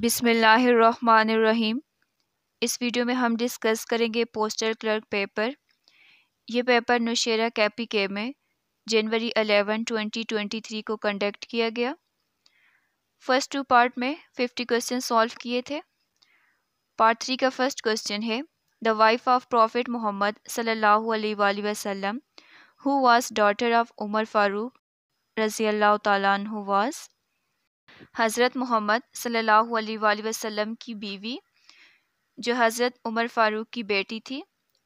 बिसमीम इस वीडियो में हम डिस्कस करेंगे पोस्टल क्लर्क पेपर ये पेपर नुशेरा कैपी के में जनवरी 11, 2023 को कंडक्ट किया गया फर्स्ट टू पार्ट में 50 क्वेश्चन सॉल्व किए थे पार्ट थ्री का फर्स्ट क्वेश्चन है the wife of prophet Muhammad सल्लल्लाहु अलैहि वसल्लम who was daughter of Umar Farooq रजी अल्लाह तु वाज हज़रत मोहम्मद सल्लल्लाहु अलैहि वसल्लम की बीवी जो हज़रत उमर फ़ारूक की बेटी थी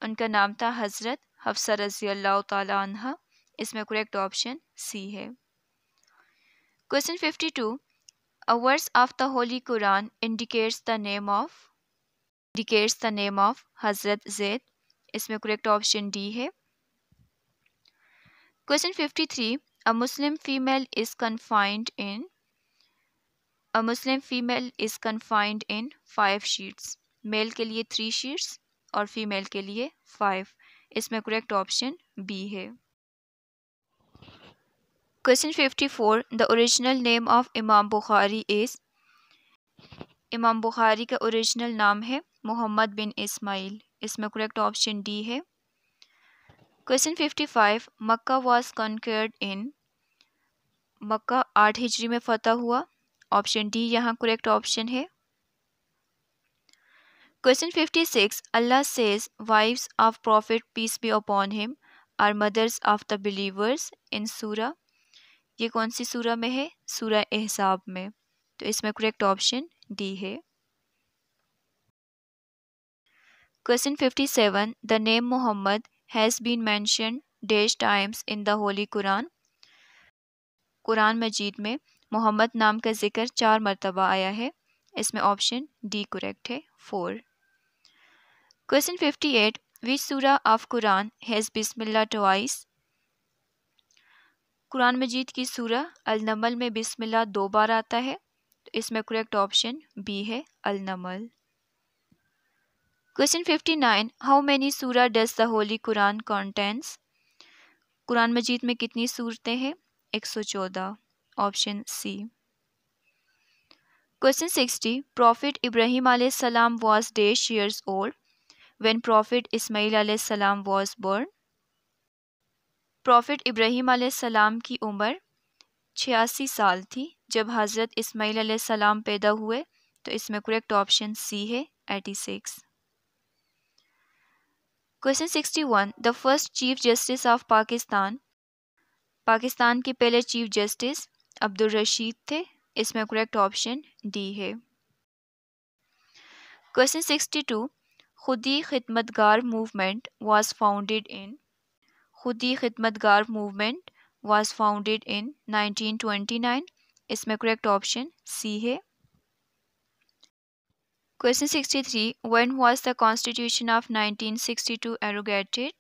उनका नाम था हज़रत हफ्सा रज़ी अल्लाह तह इसमें करेक्ट ऑप्शन सी है question fifty two hours of the holy Quran indicates the name of indicates the name of हज़रत जैद इसमें करेक्ट ऑप्शन डी है question fifty three a Muslim female is confined in a Muslim female is confined in five sheets male के लिए three sheets और female के लिए five इसमें correct option B है question fifty four the original name of Imam Bukhari is इमाम बुखारी का original नाम है मोहम्मद बिन इस्माइल इसमें करेक्ट ऑप्शन डी है question fifty five Mecca was conquered in Mecca आठ हिजरी में फ़तह हुआ ऑप्शन डी यहाँ करेक्ट ऑप्शन है question fifty six Allah says wives of prophet peace be upon him are mothers of the believers in सूरा ये कौन सी सूरा में है सूरा एहसाब में तो इसमें करेक्ट ऑप्शन डी है question fifty seven the name Muhammad has been mentioned dash times in the holy Quran Quran मजीद में मोहम्मद नाम का जिक्र चार मरतबा आया है इसमें ऑप्शन डी करेक्ट है four question fifty eight we सूरा ऑफ कुरान हैज़ बिस्मिल्ला टवाइस कुरान मजीद की सूरा अलनमल में बिस्मिल्ला दो बार आता है तो इसमें करेक्ट ऑप्शन बी है अलनमल question fifty nine how many सूरा does the holy Quran contents Quran मजीद में कितनी सूरतें हैं एक सौ चौदह option C question sixty prophet Ibrahim आलाम was dash years old when prophet Ismail सलाम वाज बोर्न प्रॉफिट इब्राहिम आलाम की उम्र छियासी साल थी जब हज़रत इसमाइल आलाम पैदा हुए तो इसमें करेक्ट ऑप्शन सी है eighty six question sixty one the first chief justice of Pakistan Pakistan के पहले चीफ जस्टिस अब्दुल रशीद थे इसमें करेक्ट ऑप्शन डी है question sixty two Khudai Khidmatgar movement was founded in Khudai Khidmatgar movement was founded in 1929 इसमें करेक्ट ऑप्शन सी है question sixty three when was the constitution of 1962 abrogated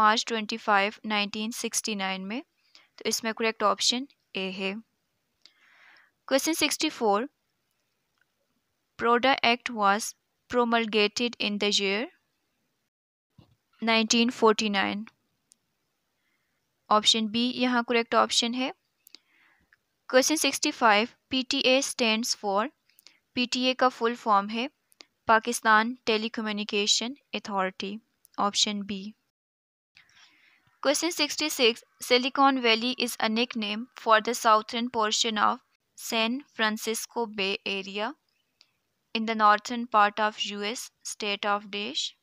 March twenty 25, 1969 में तो इसमें करेक्ट ऑप्शन ए है question sixty four PRODA act was promulgated in the forty nine option B यहाँ correct option है question sixty five P T A stand for P T A का full form है Pakistan telecommunication authority option B Question 66 Silicon Valley is a nickname for the southern portion of San Francisco Bay Area in the northern part of US state of Dash,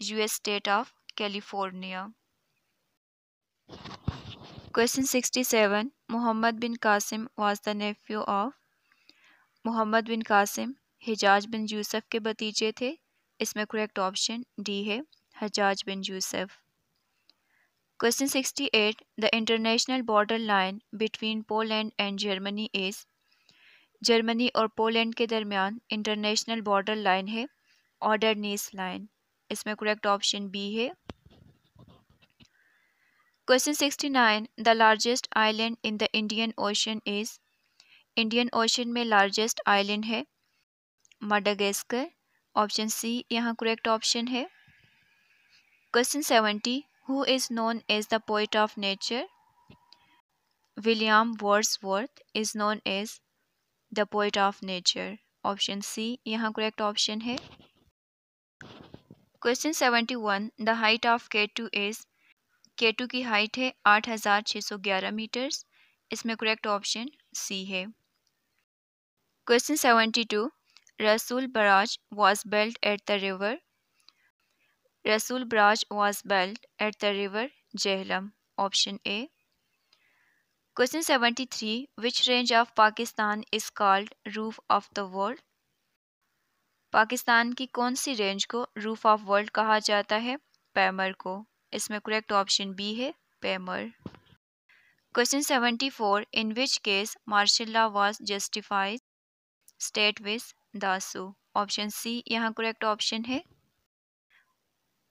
US state of California. Question 67 Muhammad bin Qasim was the nephew of Muhammad bin Qasim. Hijaj bin Yusuf के भतीजे थे इसमें correct option D है bin Yusuf. Question sixty eight the international border line between Poland and Germany is Germany और Poland के दरमियान international border line है Oder Neisse line इसमें करेक्ट ऑप्शन बी है question sixty nine the largest island in the Indian Ocean is Indian Ocean में largest island है Madagascar option C यहाँ correct option है question seventy who is known as the poet of nature? William Wordsworth is known as the poet of nature. Option C यहाँ correct option है question seventy one the height of K two is K two की हाइट है आठ हज़ार छः सौ ग्यारह मीटर्स इसमें करेक्ट ऑप्शन सी है question seventy two Rasul barrage was built at the river Rasul Braj was built at the river Jhelum. Option A. Question 73. Which range of Pakistan is called Roof of the World? Pakistan की कौन सी range को roof of world कहा जाता है Pamir को इसमें correct option B है Pamir question seventy four in which case martial law was justified state versus Dosso option C यहाँ करेक्ट ऑप्शन है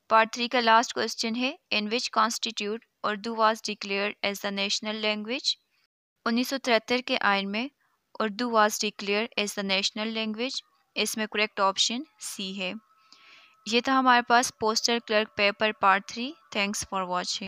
पार्ट थ्री का लास्ट क्वेश्चन है in which constitution Urdu was declared as the national language उन्नीस के आयन में Urdu was declared as the national language इसमें correct option C है ये था हमारे पास postal clerk paper part three thanks for watching